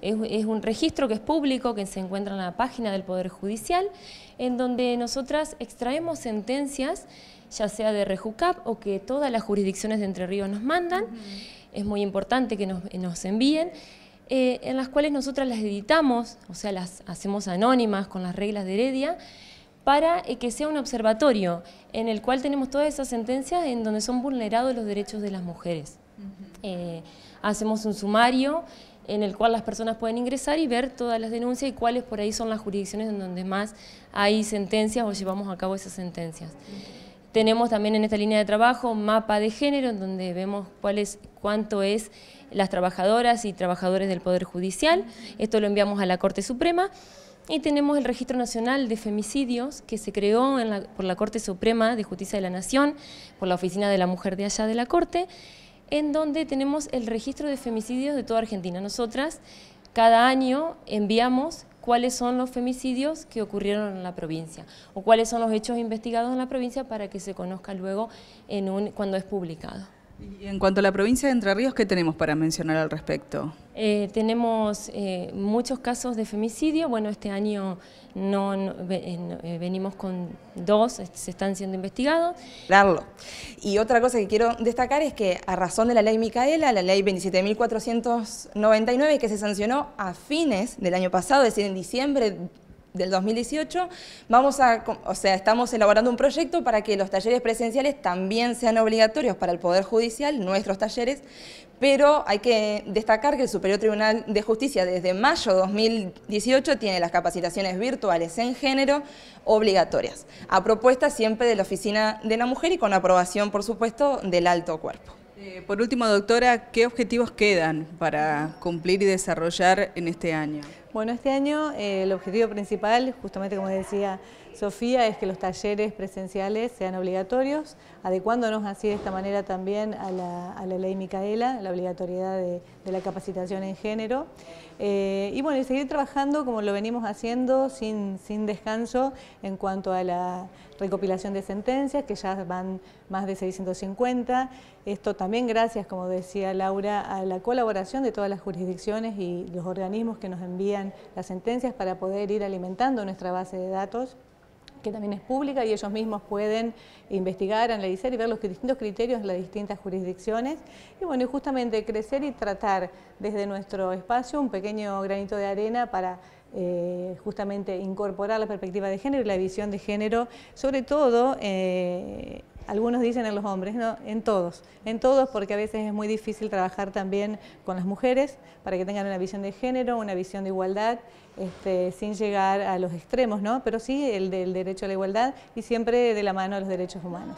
Es, un registro que es público, que se encuentra en la página del Poder Judicial, en donde nosotras extraemos sentencias, ya sea de Rejucap o que todas las jurisdicciones de Entre Ríos nos mandan. Es muy importante que nos, envíen. Eh, en las cuales nosotras las editamos, o sea, las hacemos anónimas con las reglas de Heredia, para eh, que sea un observatorio en el cual tenemos todas esas sentencias en donde son vulnerados los derechos de las mujeres. Eh, hacemos un sumario en el cual las personas pueden ingresar y ver todas las denuncias y cuáles por ahí son las jurisdicciones en donde más hay sentencias o llevamos a cabo esas sentencias. Tenemos también en esta línea de trabajo un mapa de género, en donde vemos cuál es, cuánto es las trabajadoras y trabajadores del Poder Judicial. Esto lo enviamos a la Corte Suprema. Y tenemos el Registro Nacional de Femicidios, que se creó por la Corte Suprema de Justicia de la Nación, por la Oficina de la Mujer de allá de la Corte, en donde tenemos el registro de femicidios de toda Argentina. Nosotras cada año enviamos cuáles son los femicidios que ocurrieron en la provincia o cuáles son los hechos investigados en la provincia para que se conozca luego cuando es publicado. Y en cuanto a la provincia de Entre Ríos, ¿qué tenemos para mencionar al respecto? Eh, tenemos eh, muchos casos de femicidio. Bueno, este año no, eh, venimos con dos, se están siendo investigados. Claro. Y otra cosa que quiero destacar es que a razón de la ley Micaela, la ley 27.499 que se sancionó a fines del año pasado, es decir, en diciembre del 2018, vamos a, o sea, estamos elaborando un proyecto para que los talleres presenciales también sean obligatorios para el Poder Judicial, nuestros talleres, pero hay que destacar que el Superior Tribunal de Justicia desde mayo 2018 tiene las capacitaciones virtuales en género obligatorias, a propuesta siempre de la Oficina de la Mujer y con aprobación, por supuesto, del alto cuerpo. Eh, por último, doctora, ¿qué objetivos quedan para cumplir y desarrollar en este año? Bueno, este año eh, el objetivo principal, justamente como decía Sofía, es que los talleres presenciales sean obligatorios, adecuándonos así de esta manera también a la, ley Micaela, la obligatoriedad de, la capacitación en género. Eh, y bueno, y seguir trabajando como lo venimos haciendo, sin, sin descanso, en cuanto a la recopilación de sentencias, que ya van más de 650. Esto también gracias, como decía Laura, a la colaboración de todas las jurisdicciones y los organismos que nos envían las sentencias para poder ir alimentando nuestra base de datos que también es pública y ellos mismos pueden investigar, analizar y ver los distintos criterios de las distintas jurisdicciones. Y bueno, y justamente crecer y tratar desde nuestro espacio un pequeño granito de arena para eh, justamente incorporar la perspectiva de género y la visión de género, sobre todo eh, algunos dicen en los hombres, no, en todos, en todos porque a veces es muy difícil trabajar también con las mujeres para que tengan una visión de género, una visión de igualdad, este, sin llegar a los extremos, ¿no? Pero sí el del derecho a la igualdad y siempre de la mano a los derechos humanos.